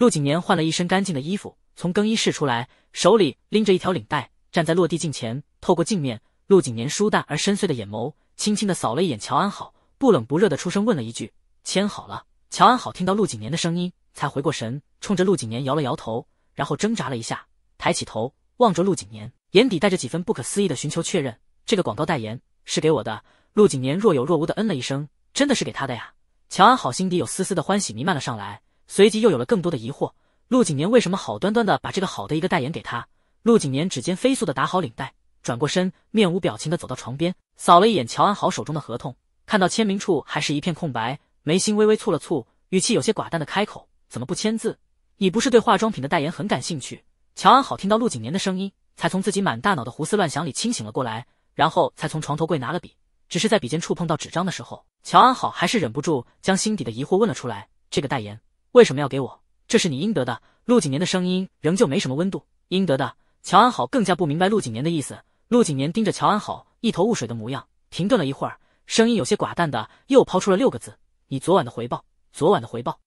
陆景年换了一身干净的衣服，从更衣室出来，手里拎着一条领带，站在落地镜前，透过镜面，陆景年疏淡而深邃的眼眸，轻轻的扫了一眼乔安好，不冷不热的出声问了一句：“签好了？”乔安好听到陆景年的声音，才回过神，冲着陆景年摇了摇头，然后挣扎了一下，抬起头望着陆景年，眼底带着几分不可思议的寻求确认：“这个广告代言是给我的？”陆景年若有若无的嗯了一声：“真的是给他的呀。”乔安好心底有丝丝的欢喜弥漫了上来。随即又有了更多的疑惑：陆景年为什么好端端的把这个好的一个代言给他？陆景年指尖飞速的打好领带，转过身，面无表情的走到床边，扫了一眼乔安好手中的合同，看到签名处还是一片空白，眉心微微蹙了蹙，语气有些寡淡的开口：“怎么不签字？你不是对化妆品的代言很感兴趣？”乔安好听到陆景年的声音，才从自己满大脑的胡思乱想里清醒了过来，然后才从床头柜拿了笔，只是在笔尖触碰到纸张的时候，乔安好还是忍不住将心底的疑惑问了出来：“这个代言？”为什么要给我？这是你应得的。陆景年的声音仍旧没什么温度。应得的。乔安好更加不明白陆景年的意思。陆景年盯着乔安好一头雾水的模样，停顿了一会儿，声音有些寡淡的又抛出了六个字：“你昨晚的回报，昨晚的回报。”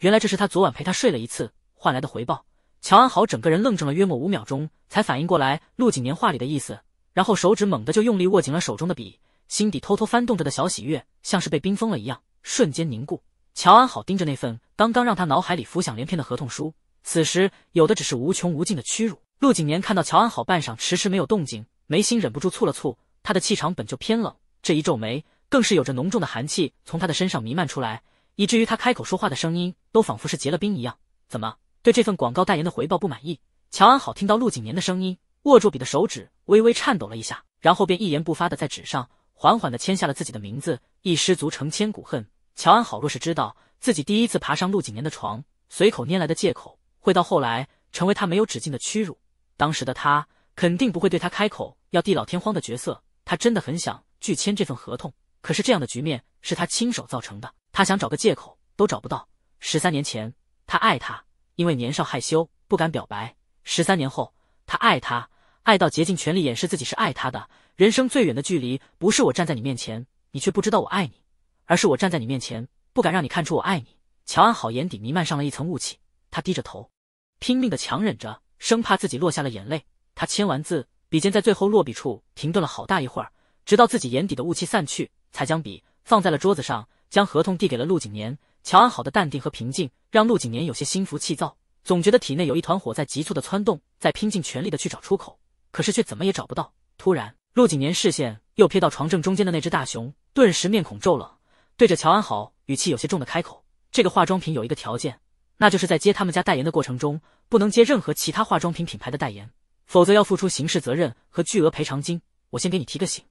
原来这是他昨晚陪他睡了一次换来的回报。乔安好整个人愣怔了约莫五秒钟，才反应过来陆景年话里的意思，然后手指猛地就用力握紧了手中的笔，心底偷偷翻动着的小喜悦像是被冰封了一样，瞬间凝固。乔安好盯着那份。刚刚让他脑海里浮想联翩的合同书，此时有的只是无穷无尽的屈辱。陆景年看到乔安好半晌迟迟没有动静，眉心忍不住蹙了蹙。他的气场本就偏冷，这一皱眉更是有着浓重的寒气从他的身上弥漫出来，以至于他开口说话的声音都仿佛是结了冰一样。怎么对这份广告代言的回报不满意？乔安好听到陆景年的声音，握住笔的手指微微颤抖了一下，然后便一言不发的在纸上缓缓的签下了自己的名字。一失足成千古恨，乔安好若是知道。自己第一次爬上陆景年的床，随口拈来的借口，会到后来成为他没有止境的屈辱。当时的他肯定不会对他开口要地老天荒的角色。他真的很想拒签这份合同，可是这样的局面是他亲手造成的。他想找个借口都找不到。十三年前，他爱他，因为年少害羞不敢表白；十三年后，他爱他，爱到竭尽全力掩饰自己是爱他的。人生最远的距离，不是我站在你面前，你却不知道我爱你，而是我站在你面前。不敢让你看出我爱你，乔安好眼底弥漫上了一层雾气，他低着头，拼命的强忍着，生怕自己落下了眼泪。他签完字，笔尖在最后落笔处停顿了好大一会儿，直到自己眼底的雾气散去，才将笔放在了桌子上，将合同递给了陆景年。乔安好的淡定和平静，让陆景年有些心浮气躁，总觉得体内有一团火在急促的窜动，在拼尽全力的去找出口，可是却怎么也找不到。突然，陆景年视线又瞥到床正中间的那只大熊，顿时面孔骤冷，对着乔安好。语气有些重的开口：“这个化妆品有一个条件，那就是在接他们家代言的过程中，不能接任何其他化妆品品牌的代言，否则要付出刑事责任和巨额赔偿金。我先给你提个醒，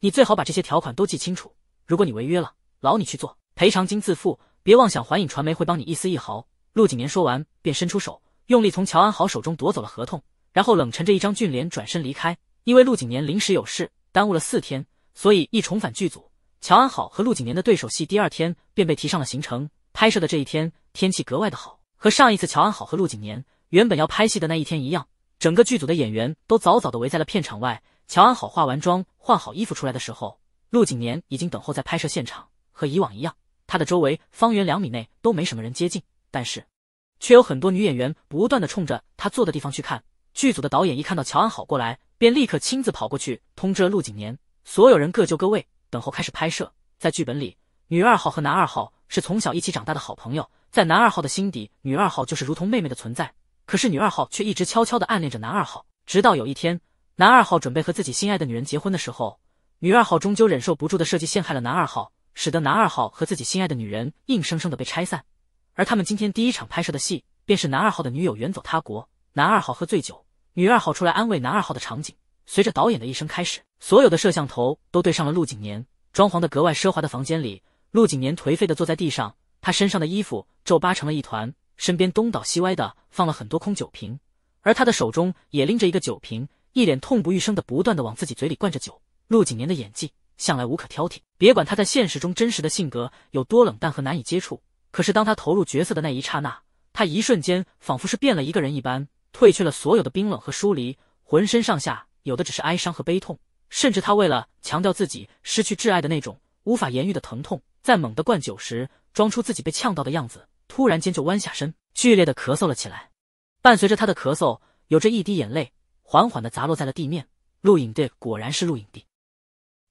你最好把这些条款都记清楚。如果你违约了，劳你去做赔偿金自付，别妄想环影传媒会帮你一丝一毫。”陆景年说完，便伸出手，用力从乔安豪手中夺走了合同，然后冷沉着一张俊脸转身离开。因为陆景年临时有事，耽误了四天，所以一重返剧组。乔安好和陆景年的对手戏，第二天便被提上了行程。拍摄的这一天，天气格外的好，和上一次乔安好和陆景年原本要拍戏的那一天一样。整个剧组的演员都早早的围在了片场外。乔安好化完妆、换好衣服出来的时候，陆景年已经等候在拍摄现场。和以往一样，他的周围方圆两米内都没什么人接近，但是却有很多女演员不断的冲着他坐的地方去看。剧组的导演一看到乔安好过来，便立刻亲自跑过去通知了陆景年，所有人各就各位。等候开始拍摄。在剧本里，女二号和男二号是从小一起长大的好朋友，在男二号的心底，女二号就是如同妹妹的存在。可是女二号却一直悄悄的暗恋着男二号。直到有一天，男二号准备和自己心爱的女人结婚的时候，女二号终究忍受不住的设计陷害了男二号，使得男二号和自己心爱的女人硬生生的被拆散。而他们今天第一场拍摄的戏，便是男二号的女友远走他国，男二号喝醉酒，女二号出来安慰男二号的场景。随着导演的一声开始。所有的摄像头都对上了。陆景年装潢的格外奢华的房间里，陆景年颓废的坐在地上，他身上的衣服皱巴成了一团，身边东倒西歪的放了很多空酒瓶，而他的手中也拎着一个酒瓶，一脸痛不欲生的不断的往自己嘴里灌着酒。陆景年的演技向来无可挑剔，别管他在现实中真实的性格有多冷淡和难以接触，可是当他投入角色的那一刹那，他一瞬间仿佛是变了一个人一般，褪去了所有的冰冷和疏离，浑身上下有的只是哀伤和悲痛。甚至他为了强调自己失去挚爱的那种无法言喻的疼痛，在猛地灌酒时，装出自己被呛到的样子，突然间就弯下身，剧烈的咳嗽了起来。伴随着他的咳嗽，有着一滴眼泪缓缓的砸落在了地面。陆影帝果然是陆影帝，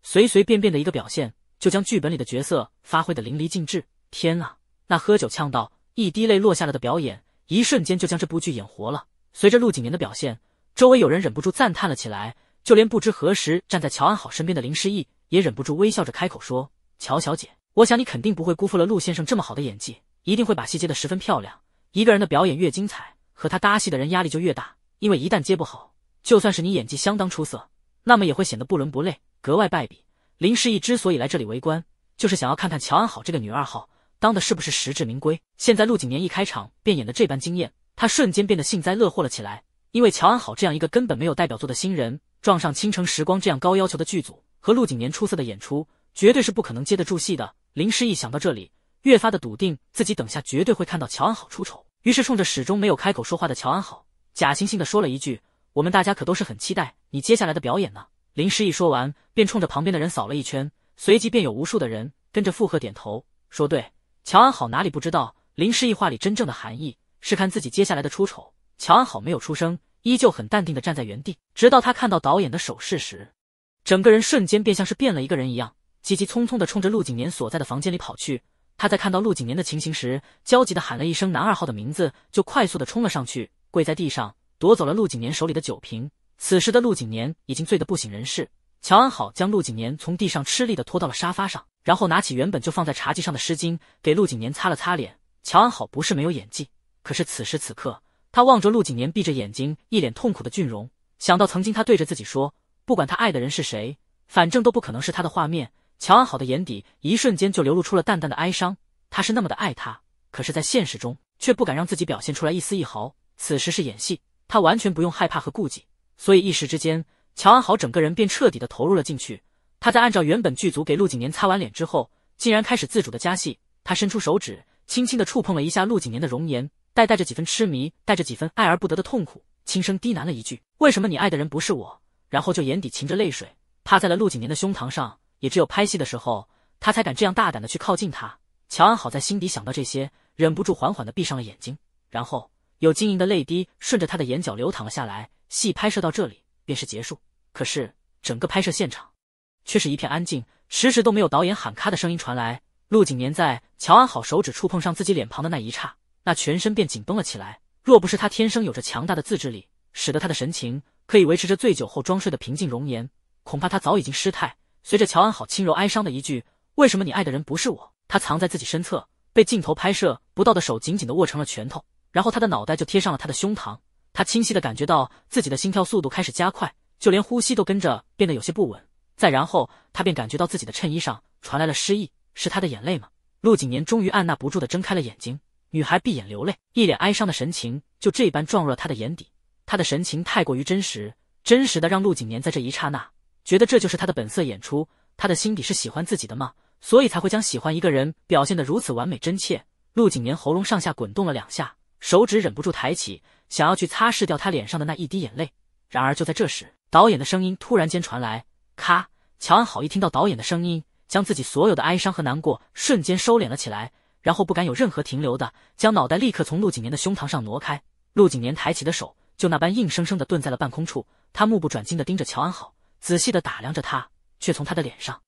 随随便便的一个表现，就将剧本里的角色发挥的淋漓尽致。天啊，那喝酒呛到一滴泪落下来的表演，一瞬间就将这部剧演活了。随着陆景年的表现，周围有人忍不住赞叹了起来。就连不知何时站在乔安好身边的林诗意也忍不住微笑着开口说：“乔小姐，我想你肯定不会辜负了陆先生这么好的演技，一定会把戏接的十分漂亮。一个人的表演越精彩，和他搭戏的人压力就越大，因为一旦接不好，就算是你演技相当出色，那么也会显得不伦不类，格外败笔。”林诗意之所以来这里围观，就是想要看看乔安好这个女二号当的是不是实至名归。现在陆景年一开场便演得这般惊艳，他瞬间变得幸灾乐祸了起来，因为乔安好这样一个根本没有代表作的新人。撞上《倾城时光》这样高要求的剧组和陆景年出色的演出，绝对是不可能接得住戏的。林诗意想到这里，越发的笃定自己等下绝对会看到乔安好出丑，于是冲着始终没有开口说话的乔安好假惺惺的说了一句：“我们大家可都是很期待你接下来的表演呢。”林诗意说完，便冲着旁边的人扫了一圈，随即便有无数的人跟着附和点头说：“对。”乔安好哪里不知道林诗意话里真正的含义是看自己接下来的出丑。乔安好没有出声。依旧很淡定的站在原地，直到他看到导演的手势时，整个人瞬间便像是变了一个人一样，急急匆匆的冲着陆景年所在的房间里跑去。他在看到陆景年的情形时，焦急的喊了一声男二号的名字，就快速的冲了上去，跪在地上夺走了陆景年手里的酒瓶。此时的陆景年已经醉得不省人事，乔安好将陆景年从地上吃力的拖到了沙发上，然后拿起原本就放在茶几上的湿巾，给陆景年擦了擦脸。乔安好不是没有演技，可是此时此刻。他望着陆景年闭着眼睛、一脸痛苦的俊容，想到曾经他对着自己说：“不管他爱的人是谁，反正都不可能是他的。”画面，乔安好的眼底一瞬间就流露出了淡淡的哀伤。他是那么的爱他，可是，在现实中却不敢让自己表现出来一丝一毫。此时是演戏，他完全不用害怕和顾忌，所以一时之间，乔安好整个人便彻底的投入了进去。他在按照原本剧组给陆景年擦完脸之后，竟然开始自主的加戏。他伸出手指，轻轻地触碰了一下陆景年的容颜。带带着几分痴迷，带着几分爱而不得的痛苦，轻声低喃了一句：“为什么你爱的人不是我？”然后就眼底噙着泪水，趴在了陆景年的胸膛上。也只有拍戏的时候，他才敢这样大胆的去靠近他。乔安好在心底想到这些，忍不住缓缓的闭上了眼睛，然后有晶莹的泪滴顺着他的眼角流淌了下来。戏拍摄到这里便是结束，可是整个拍摄现场却是一片安静，迟迟都没有导演喊咔的声音传来。陆景年在乔安好手指触碰上自己脸庞的那一刹。那全身便紧绷了起来。若不是他天生有着强大的自制力，使得他的神情可以维持着醉酒后装睡的平静容颜，恐怕他早已经失态。随着乔安好轻柔哀伤的一句“为什么你爱的人不是我”，他藏在自己身侧、被镜头拍摄不到的手紧紧的握成了拳头。然后他的脑袋就贴上了他的胸膛，他清晰的感觉到自己的心跳速度开始加快，就连呼吸都跟着变得有些不稳。再然后，他便感觉到自己的衬衣上传来了失意，是他的眼泪吗？陆景年终于按捺不住的睁开了眼睛。女孩闭眼流泪，一脸哀伤的神情就这般撞入了他的眼底。她的神情太过于真实，真实的让陆景年在这一刹那觉得这就是他的本色演出。他的心底是喜欢自己的吗？所以才会将喜欢一个人表现得如此完美真切。陆景年喉咙上下滚动了两下，手指忍不住抬起，想要去擦拭掉他脸上的那一滴眼泪。然而就在这时，导演的声音突然间传来：“咔！”乔安好一听到导演的声音，将自己所有的哀伤和难过瞬间收敛了起来。然后不敢有任何停留的，将脑袋立刻从陆景年的胸膛上挪开。陆景年抬起的手就那般硬生生的顿在了半空处，他目不转睛的盯着乔安好，仔细的打量着他，却从他的脸上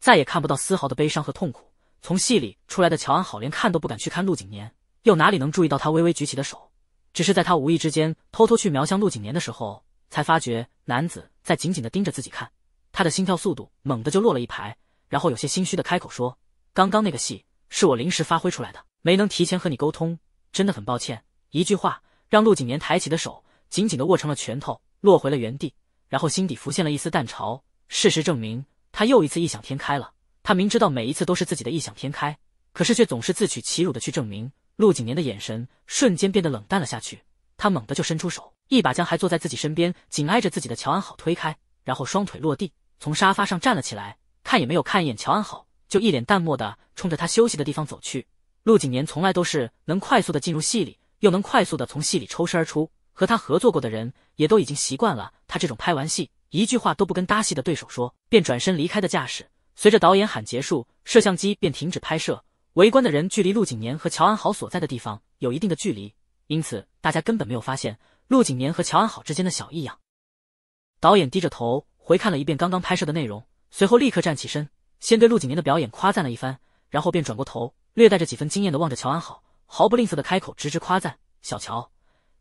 再也看不到丝毫的悲伤和痛苦。从戏里出来的乔安好连看都不敢去看陆景年，又哪里能注意到他微微举起的手？只是在他无意之间偷偷去瞄向陆景年的时候，才发觉男子在紧紧的盯着自己看。他的心跳速度猛地就落了一排，然后有些心虚的开口说：“刚刚那个戏。”是我临时发挥出来的，没能提前和你沟通，真的很抱歉。一句话让陆景年抬起的手紧紧地握成了拳头，落回了原地，然后心底浮现了一丝淡潮。事实证明，他又一次异想天开了。他明知道每一次都是自己的异想天开，可是却总是自取其辱的去证明。陆景年的眼神瞬间变得冷淡了下去，他猛地就伸出手，一把将还坐在自己身边、紧挨着自己的乔安好推开，然后双腿落地，从沙发上站了起来，看也没有看一眼乔安好。就一脸淡漠的冲着他休息的地方走去。陆景年从来都是能快速的进入戏里，又能快速的从戏里抽身而出。和他合作过的人也都已经习惯了他这种拍完戏一句话都不跟搭戏的对手说，便转身离开的架势。随着导演喊结束，摄像机便停止拍摄。围观的人距离陆景年和乔安好所在的地方有一定的距离，因此大家根本没有发现陆景年和乔安好之间的小异样。导演低着头回看了一遍刚刚拍摄的内容，随后立刻站起身。先对陆景年的表演夸赞了一番，然后便转过头，略带着几分惊艳的望着乔安好，毫不吝啬的开口直直夸赞：“小乔，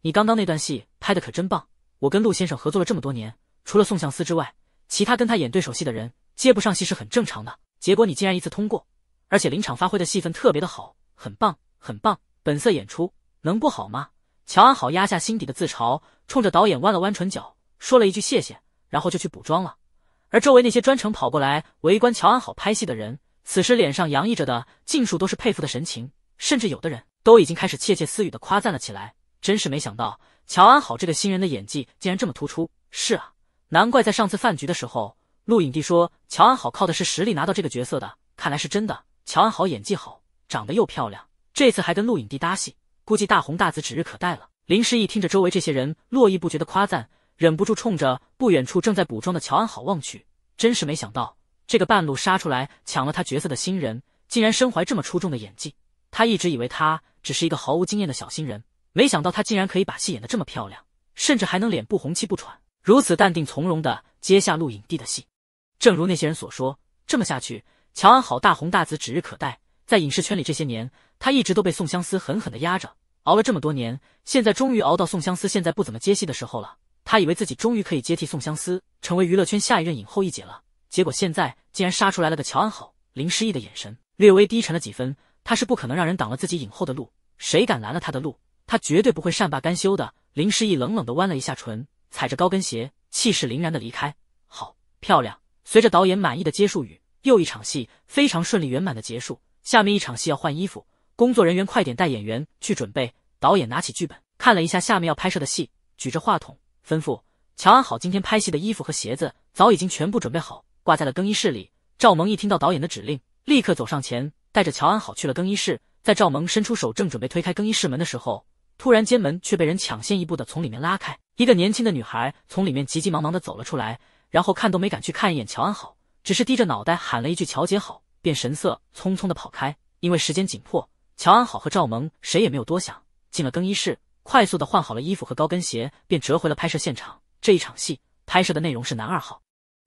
你刚刚那段戏拍的可真棒！我跟陆先生合作了这么多年，除了宋相思之外，其他跟他演对手戏的人接不上戏是很正常的。结果你竟然一次通过，而且临场发挥的戏份特别的好，很棒，很棒！本色演出能不好吗？”乔安好压下心底的自嘲，冲着导演弯了弯唇角，说了一句谢谢，然后就去补妆了。而周围那些专程跑过来围观乔安好拍戏的人，此时脸上洋溢着的尽数都是佩服的神情，甚至有的人都已经开始窃窃私语的夸赞了起来。真是没想到，乔安好这个新人的演技竟然这么突出。是啊，难怪在上次饭局的时候，陆影帝说乔安好靠的是实力拿到这个角色的，看来是真的。乔安好演技好，长得又漂亮，这次还跟陆影帝搭戏，估计大红大紫指日可待了。林诗意听着周围这些人络绎不绝的夸赞。忍不住冲着不远处正在补妆的乔安好望去，真是没想到，这个半路杀出来抢了他角色的新人，竟然身怀这么出众的演技。他一直以为他只是一个毫无经验的小新人，没想到他竟然可以把戏演得这么漂亮，甚至还能脸不红气不喘，如此淡定从容的接下陆影帝的戏。正如那些人所说，这么下去，乔安好大红大紫指日可待。在影视圈里这些年，他一直都被宋相思狠狠的压着，熬了这么多年，现在终于熬到宋相思现在不怎么接戏的时候了。他以为自己终于可以接替宋相思，成为娱乐圈下一任影后一姐了。结果现在竟然杀出来了个乔安好。林诗意的眼神略微低沉了几分，她是不可能让人挡了自己影后的路。谁敢拦了他的路，她绝对不会善罢甘休的。林诗意冷冷地弯了一下唇，踩着高跟鞋，气势凌然地离开。好漂亮！随着导演满意的结束语，又一场戏非常顺利圆满的结束。下面一场戏要换衣服，工作人员快点带演员去准备。导演拿起剧本看了一下下面要拍摄的戏，举着话筒。吩咐乔安好今天拍戏的衣服和鞋子早已经全部准备好，挂在了更衣室里。赵萌一听到导演的指令，立刻走上前，带着乔安好去了更衣室。在赵萌伸出手，正准备推开更衣室门的时候，突然间门却被人抢先一步的从里面拉开，一个年轻的女孩从里面急急忙忙的走了出来，然后看都没敢去看一眼乔安好，只是低着脑袋喊了一句“乔姐好”，便神色匆匆的跑开。因为时间紧迫，乔安好和赵萌谁也没有多想，进了更衣室。快速的换好了衣服和高跟鞋，便折回了拍摄现场。这一场戏拍摄的内容是男二号，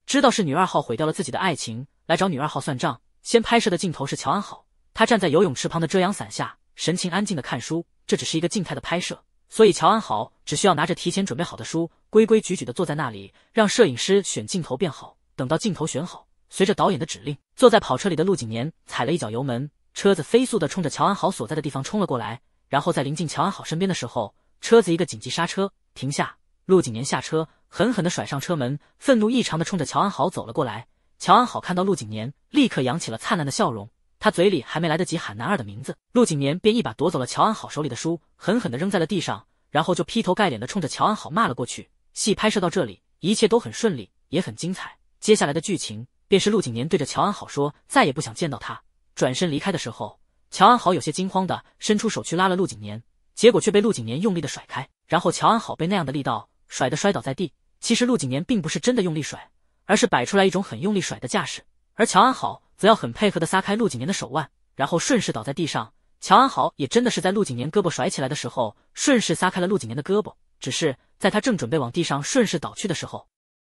知道是女二号毁掉了自己的爱情，来找女二号算账。先拍摄的镜头是乔安好，她站在游泳池旁的遮阳伞下，神情安静的看书。这只是一个静态的拍摄，所以乔安好只需要拿着提前准备好的书，规规矩矩的坐在那里，让摄影师选镜头便好。等到镜头选好，随着导演的指令，坐在跑车里的陆景年踩了一脚油门，车子飞速的冲着乔安好所在的地方冲了过来。然后在临近乔安好身边的时候，车子一个紧急刹车停下，陆景年下车，狠狠的甩上车门，愤怒异常的冲着乔安好走了过来。乔安好看到陆景年，立刻扬起了灿烂的笑容，他嘴里还没来得及喊男二的名字，陆景年便一把夺走了乔安好手里的书，狠狠的扔在了地上，然后就劈头盖脸的冲着乔安好骂了过去。戏拍摄到这里，一切都很顺利，也很精彩。接下来的剧情便是陆景年对着乔安好说再也不想见到他，转身离开的时候。乔安好有些惊慌的伸出手去拉了陆景年，结果却被陆景年用力的甩开，然后乔安好被那样的力道甩得摔倒在地。其实陆景年并不是真的用力甩，而是摆出来一种很用力甩的架势，而乔安好则要很配合的撒开陆景年的手腕，然后顺势倒在地上。乔安好也真的是在陆景年胳膊甩起来的时候顺势撒开了陆景年的胳膊，只是在他正准备往地上顺势倒去的时候，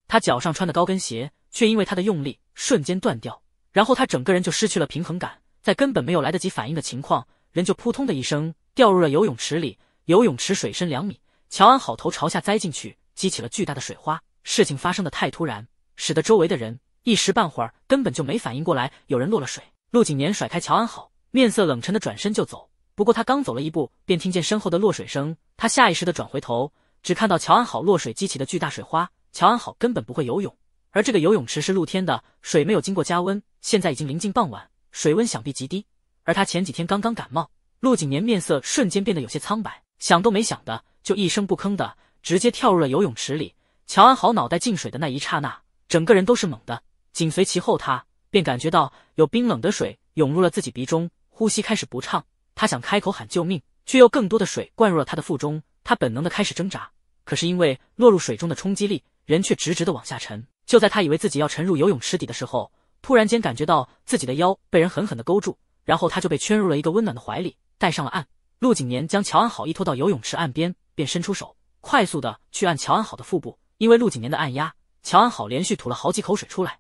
他脚上穿的高跟鞋却因为他的用力瞬间断掉，然后他整个人就失去了平衡感。在根本没有来得及反应的情况，人就扑通的一声掉入了游泳池里。游泳池水深两米，乔安好头朝下栽进去，激起了巨大的水花。事情发生的太突然，使得周围的人一时半会儿根本就没反应过来有人落了水。陆景年甩开乔安好，面色冷沉的转身就走。不过他刚走了一步，便听见身后的落水声，他下意识的转回头，只看到乔安好落水激起的巨大水花。乔安好根本不会游泳，而这个游泳池是露天的，水没有经过加温，现在已经临近傍晚。水温想必极低，而他前几天刚刚感冒，陆景年面色瞬间变得有些苍白，想都没想的就一声不吭的直接跳入了游泳池里。乔安好脑袋进水的那一刹那，整个人都是猛的。紧随其后，他便感觉到有冰冷的水涌入了自己鼻中，呼吸开始不畅。他想开口喊救命，却又更多的水灌入了他的腹中，他本能的开始挣扎，可是因为落入水中的冲击力，人却直直的往下沉。就在他以为自己要沉入游泳池底的时候。突然间感觉到自己的腰被人狠狠的勾住，然后他就被圈入了一个温暖的怀里，带上了岸。陆景年将乔安好一拖到游泳池岸边，便伸出手，快速的去按乔安好的腹部。因为陆景年的按压，乔安好连续吐了好几口水出来。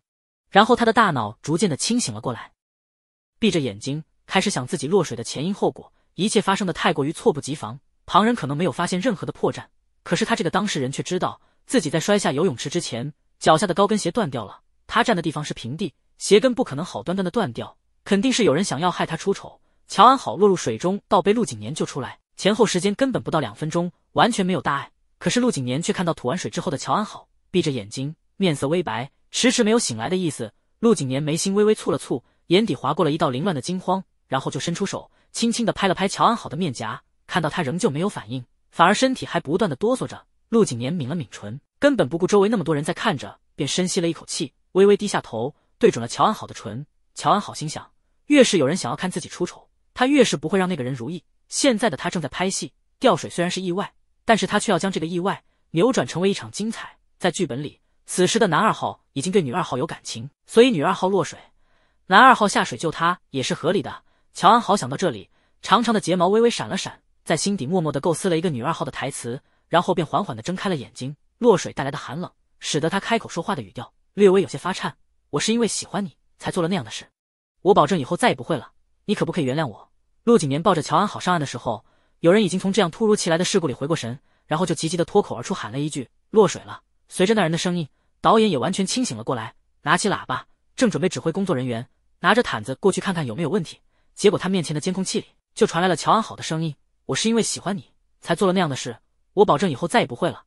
然后他的大脑逐渐的清醒了过来，闭着眼睛开始想自己落水的前因后果。一切发生的太过于措不及防，旁人可能没有发现任何的破绽，可是他这个当事人却知道自己在摔下游泳池之前，脚下的高跟鞋断掉了，他站的地方是平地。鞋跟不可能好端端的断掉，肯定是有人想要害他出丑。乔安好落入水中倒被陆景年救出来，前后时间根本不到两分钟，完全没有大碍。可是陆景年却看到吐完水之后的乔安好闭着眼睛，面色微白，迟迟没有醒来的意思。陆景年眉心微微蹙了蹙，眼底划过了一道凌乱的惊慌，然后就伸出手，轻轻的拍了拍乔安好的面颊。看到他仍旧没有反应，反而身体还不断的哆嗦着，陆景年抿了抿唇，根本不顾周围那么多人在看着，便深吸了一口气，微微低下头。对准了乔安好的唇，乔安好心想，越是有人想要看自己出丑，他越是不会让那个人如意。现在的他正在拍戏，掉水虽然是意外，但是他却要将这个意外扭转成为一场精彩。在剧本里，此时的男二号已经对女二号有感情，所以女二号落水，男二号下水救她也是合理的。乔安好想到这里，长长的睫毛微微闪了闪，在心底默默的构思了一个女二号的台词，然后便缓缓的睁开了眼睛。落水带来的寒冷，使得他开口说话的语调略微有些发颤。我是因为喜欢你才做了那样的事，我保证以后再也不会了。你可不可以原谅我？陆景年抱着乔安好上岸的时候，有人已经从这样突如其来的事故里回过神，然后就急急地脱口而出喊了一句：“落水了！”随着那人的声音，导演也完全清醒了过来，拿起喇叭，正准备指挥工作人员拿着毯子过去看看有没有问题，结果他面前的监控器里就传来了乔安好的声音：“我是因为喜欢你才做了那样的事，我保证以后再也不会了。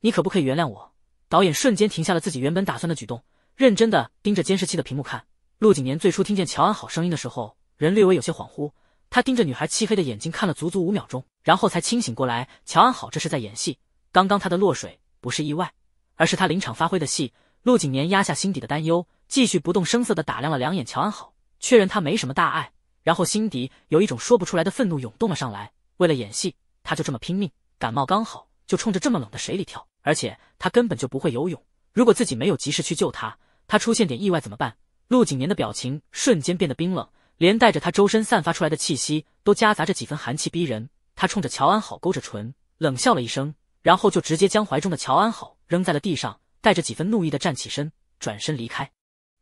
你可不可以原谅我？”导演瞬间停下了自己原本打算的举动。认真的盯着监视器的屏幕看。陆景年最初听见乔安好声音的时候，人略微有些恍惚。他盯着女孩漆黑的眼睛看了足足五秒钟，然后才清醒过来。乔安好这是在演戏，刚刚她的落水不是意外，而是他临场发挥的戏。陆景年压下心底的担忧，继续不动声色的打量了两眼乔安好，确认她没什么大碍，然后心底有一种说不出来的愤怒涌动了上来。为了演戏，他就这么拼命，感冒刚好就冲着这么冷的水里跳，而且他根本就不会游泳。如果自己没有及时去救他，他出现点意外怎么办？陆景年的表情瞬间变得冰冷，连带着他周身散发出来的气息都夹杂着几分寒气逼人。他冲着乔安好勾着唇冷笑了一声，然后就直接将怀中的乔安好扔在了地上，带着几分怒意的站起身，转身离开。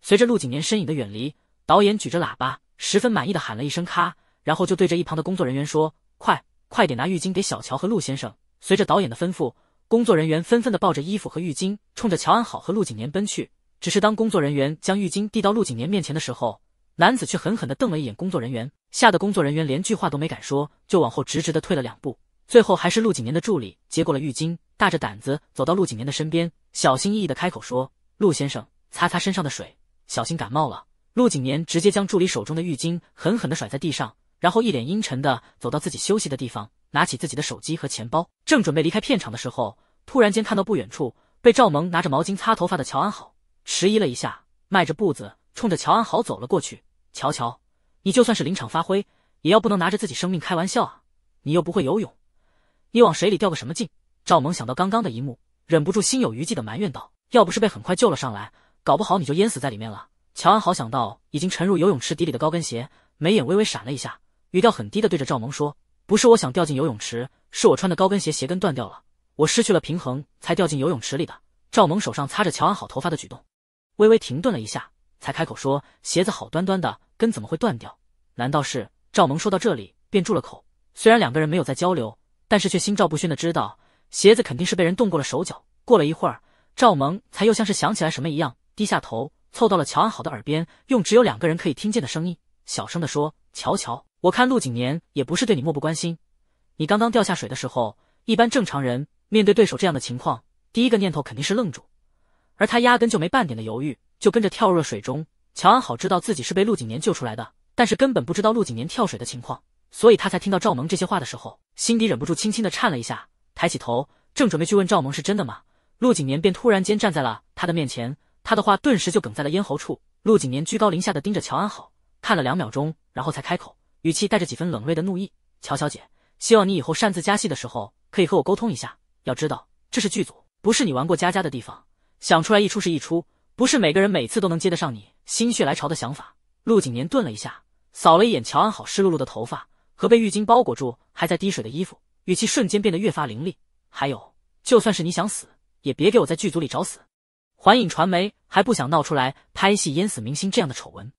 随着陆景年身影的远离，导演举着喇叭，十分满意的喊了一声“咔”，然后就对着一旁的工作人员说：“快，快点拿浴巾给小乔和陆先生。”随着导演的吩咐。工作人员纷纷的抱着衣服和浴巾，冲着乔安好和陆景年奔去。只是当工作人员将浴巾递到陆景年面前的时候，男子却狠狠的瞪了一眼工作人员，吓得工作人员连句话都没敢说，就往后直直的退了两步。最后还是陆景年的助理接过了浴巾，大着胆子走到陆景年的身边，小心翼翼的开口说：“陆先生，擦擦身上的水，小心感冒了。”陆景年直接将助理手中的浴巾狠狠的甩在地上，然后一脸阴沉的走到自己休息的地方。拿起自己的手机和钱包，正准备离开片场的时候，突然间看到不远处被赵萌拿着毛巾擦头发的乔安好，迟疑了一下，迈着步子冲着乔安好走了过去。乔乔，你就算是临场发挥，也要不能拿着自己生命开玩笑啊！你又不会游泳，你往水里掉个什么劲？赵萌想到刚刚的一幕，忍不住心有余悸的埋怨道：“要不是被很快救了上来，搞不好你就淹死在里面了。”乔安好想到已经沉入游泳池底里的高跟鞋，眉眼微微闪了一下，语调很低的对着赵萌说。不是我想掉进游泳池，是我穿的高跟鞋鞋跟断掉了，我失去了平衡才掉进游泳池里的。赵萌手上擦着乔安好头发的举动，微微停顿了一下，才开口说：“鞋子好端端的，跟怎么会断掉？难道是？”赵萌说到这里便住了口。虽然两个人没有在交流，但是却心照不宣的知道鞋子肯定是被人动过了手脚。过了一会儿，赵萌才又像是想起来什么一样，低下头凑到了乔安好的耳边，用只有两个人可以听见的声音小声的说：“瞧瞧。”我看陆景年也不是对你漠不关心，你刚刚掉下水的时候，一般正常人面对对手这样的情况，第一个念头肯定是愣住，而他压根就没半点的犹豫，就跟着跳入了水中。乔安好知道自己是被陆景年救出来的，但是根本不知道陆景年跳水的情况，所以他才听到赵萌这些话的时候，心底忍不住轻轻的颤了一下，抬起头，正准备去问赵萌是真的吗，陆景年便突然间站在了他的面前，他的话顿时就梗在了咽喉处。陆景年居高临下的盯着乔安好看了两秒钟，然后才开口。语气带着几分冷锐的怒意，乔小姐，希望你以后擅自加戏的时候，可以和我沟通一下。要知道，这是剧组，不是你玩过家家的地方。想出来一出是一出，不是每个人每次都能接得上你心血来潮的想法。陆景年顿了一下，扫了一眼乔安好湿漉漉的头发和被浴巾包裹住还在滴水的衣服，语气瞬间变得越发凌厉。还有，就算是你想死，也别给我在剧组里找死。环影传媒还不想闹出来拍戏淹死明星这样的丑闻。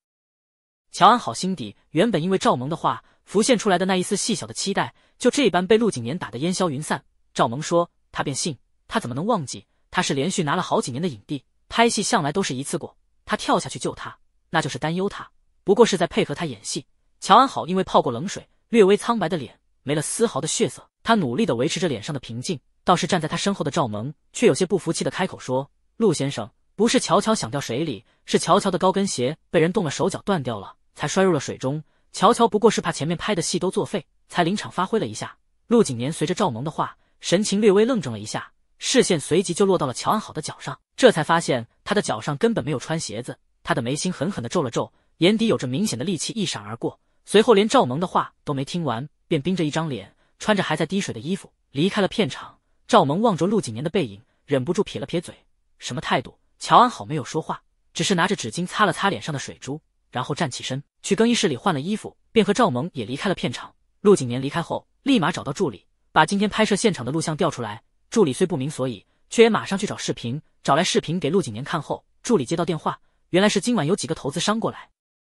乔安好心底原本因为赵萌的话浮现出来的那一丝细小的期待，就这般被陆景年打得烟消云散。赵萌说他便信，他怎么能忘记？他是连续拿了好几年的影帝，拍戏向来都是一次过。他跳下去救他，那就是担忧他。不过是在配合他演戏。乔安好因为泡过冷水，略微苍白的脸没了丝毫的血色。他努力的维持着脸上的平静，倒是站在他身后的赵萌，却有些不服气的开口说：“陆先生，不是乔乔想掉水里，是乔乔的高跟鞋被人动了手脚，断掉了。”才摔入了水中。乔乔不过是怕前面拍的戏都作废，才临场发挥了一下。陆景年随着赵萌的话，神情略微愣怔了一下，视线随即就落到了乔安好的脚上，这才发现他的脚上根本没有穿鞋子。他的眉心狠狠地皱了皱，眼底有着明显的戾气一闪而过，随后连赵萌的话都没听完，便冰着一张脸，穿着还在滴水的衣服离开了片场。赵萌望着陆景年的背影，忍不住撇了撇嘴，什么态度？乔安好没有说话，只是拿着纸巾擦了擦脸上的水珠。然后站起身，去更衣室里换了衣服，便和赵萌也离开了片场。陆景年离开后，立马找到助理，把今天拍摄现场的录像调出来。助理虽不明所以，却也马上去找视频，找来视频给陆景年看。后助理接到电话，原来是今晚有几个投资商过来，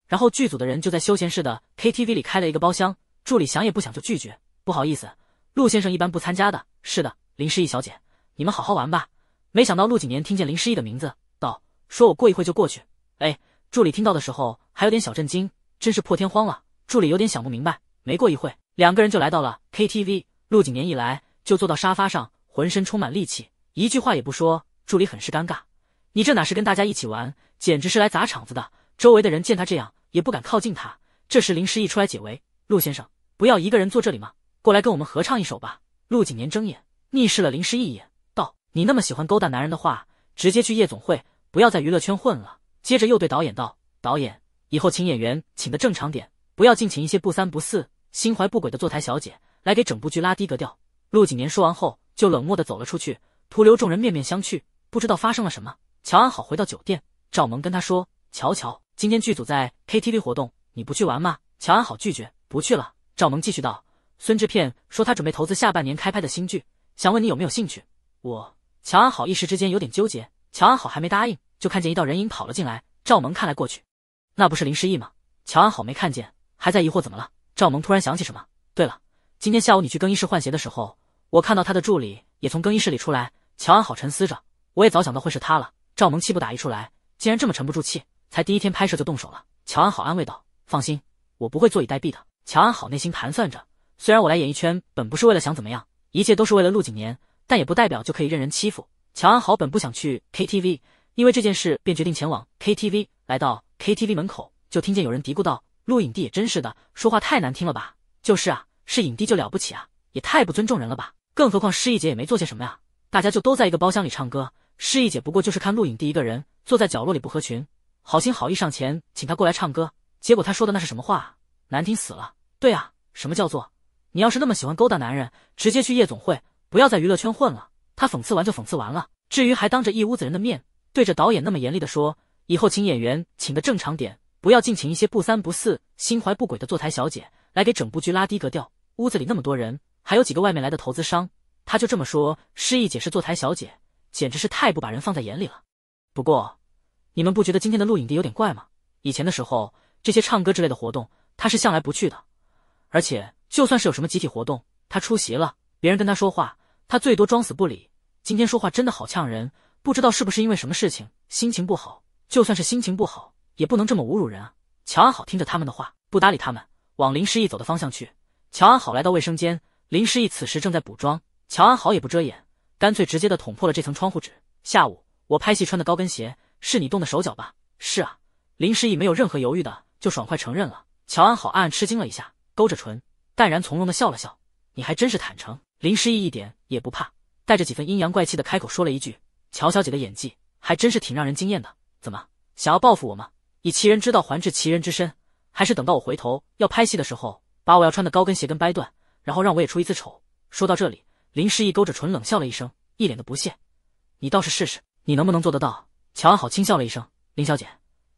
然后剧组的人就在休闲室的 K T V 里开了一个包厢。助理想也不想就拒绝：“不好意思，陆先生一般不参加的。”“是的，林诗意小姐，你们好好玩吧。”没想到陆景年听见林诗意的名字，道：“说我过一会就过去。”哎。助理听到的时候还有点小震惊，真是破天荒了。助理有点想不明白。没过一会两个人就来到了 K T V。陆景年一来就坐到沙发上，浑身充满力气，一句话也不说。助理很是尴尬，你这哪是跟大家一起玩，简直是来砸场子的。周围的人见他这样，也不敢靠近他。这时林诗意出来解围：“陆先生，不要一个人坐这里吗？过来跟我们合唱一首吧。”陆景年睁眼逆视了林诗意一眼，道：“你那么喜欢勾搭男人的话，直接去夜总会，不要在娱乐圈混了。”接着又对导演道：“导演，以后请演员请的正常点，不要尽请一些不三不四、心怀不轨的坐台小姐来给整部剧拉低格调。”陆景年说完后，就冷漠的走了出去，徒留众人面面相觑，不知道发生了什么。乔安好回到酒店，赵萌跟他说：“乔乔，今天剧组在 KTV 活动，你不去玩吗？”乔安好拒绝：“不去了。”赵萌继续道：“孙制片说他准备投资下半年开拍的新剧，想问你有没有兴趣。”我乔安好一时之间有点纠结，乔安好还没答应。就看见一道人影跑了进来，赵萌看来过去，那不是林诗意吗？乔安好没看见，还在疑惑怎么了。赵萌突然想起什么，对了，今天下午你去更衣室换鞋的时候，我看到他的助理也从更衣室里出来。乔安好沉思着，我也早想到会是他了。赵萌气不打一处来，竟然这么沉不住气，才第一天拍摄就动手了。乔安好安慰道：“放心，我不会坐以待毙的。”乔安好内心盘算着，虽然我来演艺圈本不是为了想怎么样，一切都是为了陆景年，但也不代表就可以任人欺负。乔安好本不想去 K T V。因为这件事，便决定前往 KTV。来到 KTV 门口，就听见有人嘀咕道：“陆影帝也真是的，说话太难听了吧？就是啊，是影帝就了不起啊，也太不尊重人了吧？更何况失意姐也没做些什么呀。大家就都在一个包厢里唱歌，失意姐不过就是看陆影帝一个人坐在角落里不合群，好心好意上前请他过来唱歌，结果他说的那是什么话？难听死了！对啊，什么叫做你要是那么喜欢勾搭男人，直接去夜总会，不要在娱乐圈混了？他讽刺完就讽刺完了，至于还当着一屋子人的面。”对着导演那么严厉地说：“以后请演员请的正常点，不要尽请一些不三不四、心怀不轨的坐台小姐来给整部剧拉低格调。屋子里那么多人，还有几个外面来的投资商，他就这么说，失忆姐是坐台小姐，简直是太不把人放在眼里了。不过，你们不觉得今天的录影帝有点怪吗？以前的时候，这些唱歌之类的活动他是向来不去的，而且就算是有什么集体活动，他出席了，别人跟他说话，他最多装死不理。今天说话真的好呛人。”不知道是不是因为什么事情心情不好，就算是心情不好，也不能这么侮辱人啊！乔安好听着他们的话，不搭理他们，往林诗意走的方向去。乔安好来到卫生间，林诗意此时正在补妆，乔安好也不遮掩，干脆直接的捅破了这层窗户纸。下午我拍戏穿的高跟鞋是你动的手脚吧？是啊，林诗意没有任何犹豫的就爽快承认了。乔安好暗暗吃惊了一下，勾着唇，淡然从容的笑了笑。你还真是坦诚。林诗意一点也不怕，带着几分阴阳怪气的开口说了一句。乔小姐的演技还真是挺让人惊艳的，怎么想要报复我吗？以其人之道还治其人之身，还是等到我回头要拍戏的时候，把我要穿的高跟鞋跟掰断，然后让我也出一次丑？说到这里，林诗意勾着唇冷笑了一声，一脸的不屑：“你倒是试试，你能不能做得到？”乔安好轻笑了一声：“林小姐，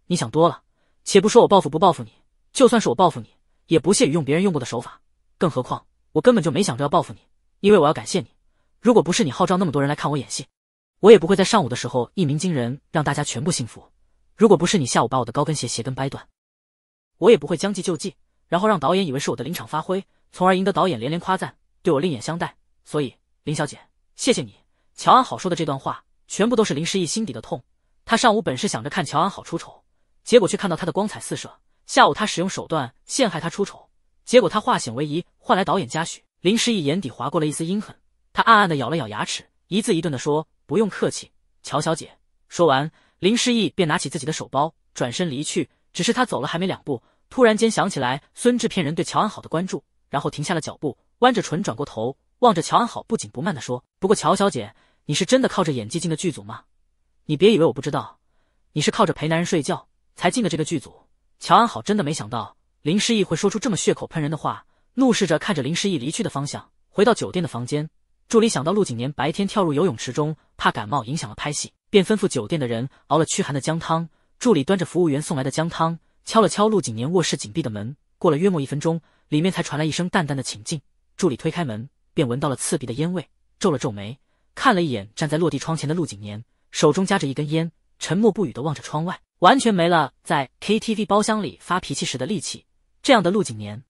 你想多了。且不说我报复不报复你，就算是我报复你，也不屑于用别人用过的手法。更何况，我根本就没想着要报复你，因为我要感谢你。如果不是你号召那么多人来看我演戏，”我也不会在上午的时候一鸣惊人，让大家全部信服。如果不是你下午把我的高跟鞋鞋跟掰断，我也不会将计就计，然后让导演以为是我的临场发挥，从而赢得导演连连夸赞，对我另眼相待。所以，林小姐，谢谢你。乔安好说的这段话，全部都是林诗意心底的痛。他上午本是想着看乔安好出丑，结果却看到他的光彩四射。下午他使用手段陷害他出丑，结果他化险为夷，换来导演嘉许。林诗意眼底划过了一丝阴狠，他暗暗的咬了咬牙齿，一字一顿的说。不用客气，乔小姐。说完，林诗意便拿起自己的手包，转身离去。只是他走了还没两步，突然间想起来孙制片人对乔安好的关注，然后停下了脚步，弯着唇转过头，望着乔安好，不紧不慢的说：“不过乔小姐，你是真的靠着演技进的剧组吗？你别以为我不知道，你是靠着陪男人睡觉才进的这个剧组。”乔安好真的没想到林诗意会说出这么血口喷人的话，怒视着看着林诗意离去的方向，回到酒店的房间。助理想到陆景年白天跳入游泳池中，怕感冒影响了拍戏，便吩咐酒店的人熬了驱寒的姜汤。助理端着服务员送来的姜汤，敲了敲陆景年卧室紧闭的门。过了约莫一分钟，里面才传来一声淡淡的“请进”。助理推开门，便闻到了刺鼻的烟味，皱了皱眉，看了一眼站在落地窗前的陆景年，手中夹着一根烟，沉默不语的望着窗外，完全没了在 KTV 包厢里发脾气时的力气。这样的陆景年，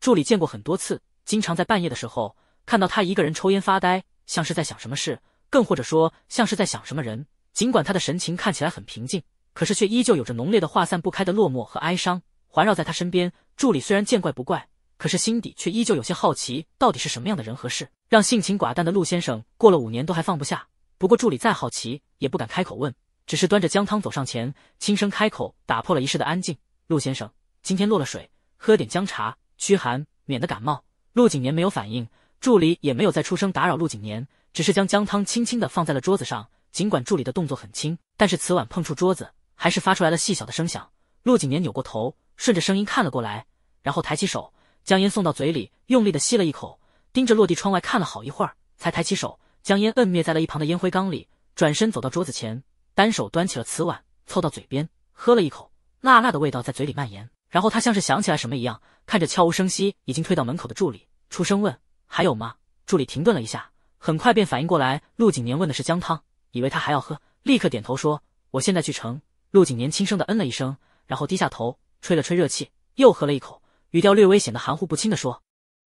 助理见过很多次，经常在半夜的时候。看到他一个人抽烟发呆，像是在想什么事，更或者说像是在想什么人。尽管他的神情看起来很平静，可是却依旧有着浓烈的化散不开的落寞和哀伤环绕在他身边。助理虽然见怪不怪，可是心底却依旧有些好奇，到底是什么样的人和事，让性情寡淡的陆先生过了五年都还放不下？不过助理再好奇也不敢开口问，只是端着姜汤走上前，轻声开口打破了一世的安静：“陆先生，今天落了水，喝点姜茶驱寒，免得感冒。”陆景年没有反应。助理也没有再出声打扰陆景年，只是将姜汤轻轻的放在了桌子上。尽管助理的动作很轻，但是瓷碗碰触桌子还是发出来了细小的声响。陆景年扭过头，顺着声音看了过来，然后抬起手将烟送到嘴里，用力地吸了一口，盯着落地窗外看了好一会儿，才抬起手将烟摁灭在了一旁的烟灰缸里，转身走到桌子前，单手端起了瓷碗，凑到嘴边喝了一口，辣辣的味道在嘴里蔓延。然后他像是想起来什么一样，看着悄无声息已经退到门口的助理，出声问。还有吗？助理停顿了一下，很快便反应过来，陆景年问的是姜汤，以为他还要喝，立刻点头说：“我现在去盛。”陆景年轻声的嗯了一声，然后低下头吹了吹热气，又喝了一口，语调略微显得含糊不清的说：“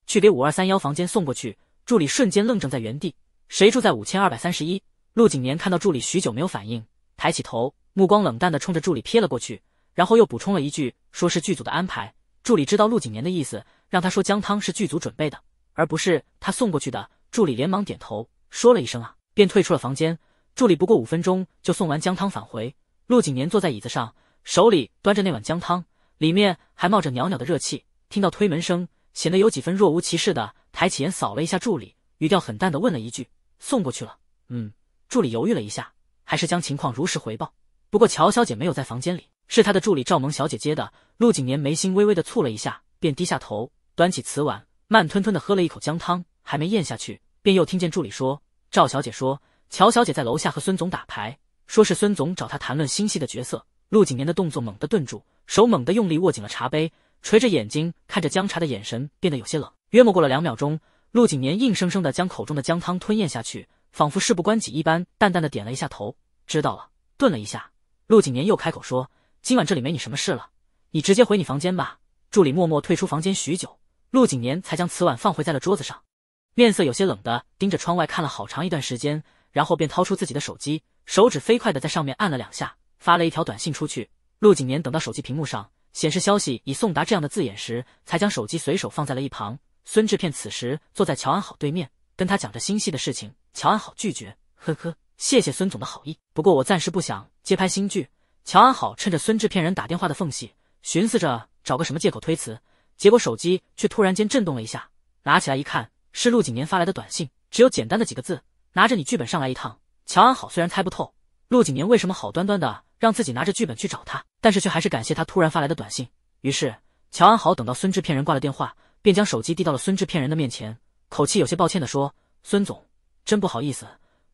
去给五二三幺房间送过去。”助理瞬间愣怔在原地。谁住在五千二百三十一？陆景年看到助理许久没有反应，抬起头，目光冷淡的冲着助理瞥了过去，然后又补充了一句：“说是剧组的安排。”助理知道陆景年的意思，让他说姜汤是剧组准备的。而不是他送过去的。助理连忙点头，说了一声“啊”，便退出了房间。助理不过五分钟就送完姜汤返回。陆景年坐在椅子上，手里端着那碗姜汤，里面还冒着袅袅的热气。听到推门声，显得有几分若无其事的抬起眼扫了一下助理，语调很淡的问了一句：“送过去了？”嗯。助理犹豫了一下，还是将情况如实回报。不过乔小姐没有在房间里，是他的助理赵萌小姐接的。陆景年眉心微微的蹙了一下，便低下头，端起瓷碗。慢吞吞的喝了一口姜汤，还没咽下去，便又听见助理说：“赵小姐说，乔小姐在楼下和孙总打牌，说是孙总找她谈论新戏的角色。”陆景年的动作猛地顿住，手猛地用力握紧了茶杯，垂着眼睛看着姜茶的眼神变得有些冷。约莫过了两秒钟，陆景年硬生生的将口中的姜汤吞咽下去，仿佛事不关己一般，淡淡的点了一下头：“知道了。”顿了一下，陆景年又开口说：“今晚这里没你什么事了，你直接回你房间吧。”助理默默退出房间，许久。陆景年才将瓷碗放回在了桌子上，面色有些冷的盯着窗外看了好长一段时间，然后便掏出自己的手机，手指飞快的在上面按了两下，发了一条短信出去。陆景年等到手机屏幕上显示消息已送达这样的字眼时，才将手机随手放在了一旁。孙制片此时坐在乔安好对面，跟他讲着新戏的事情。乔安好拒绝，呵呵，谢谢孙总的好意，不过我暂时不想接拍新剧。乔安好趁着孙制片人打电话的缝隙，寻思着找个什么借口推辞。结果手机却突然间震动了一下，拿起来一看，是陆景年发来的短信，只有简单的几个字：“拿着你剧本上来一趟。”乔安好虽然猜不透陆景年为什么好端端的让自己拿着剧本去找他，但是却还是感谢他突然发来的短信。于是，乔安好等到孙制片人挂了电话，便将手机递到了孙制片人的面前，口气有些抱歉的说：“孙总，真不好意思，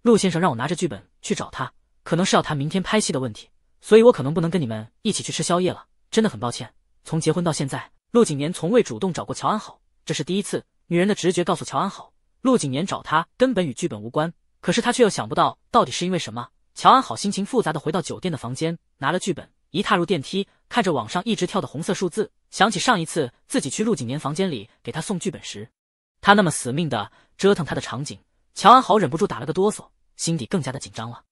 陆先生让我拿着剧本去找他，可能是要谈明天拍戏的问题，所以我可能不能跟你们一起去吃宵夜了，真的很抱歉。从结婚到现在。”陆景年从未主动找过乔安好，这是第一次。女人的直觉告诉乔安好，陆景年找她根本与剧本无关，可是她却又想不到到底是因为什么。乔安好心情复杂的回到酒店的房间，拿了剧本，一踏入电梯，看着网上一直跳的红色数字，想起上一次自己去陆景年房间里给他送剧本时，他那么死命的折腾他的场景，乔安好忍不住打了个哆嗦，心底更加的紧张了。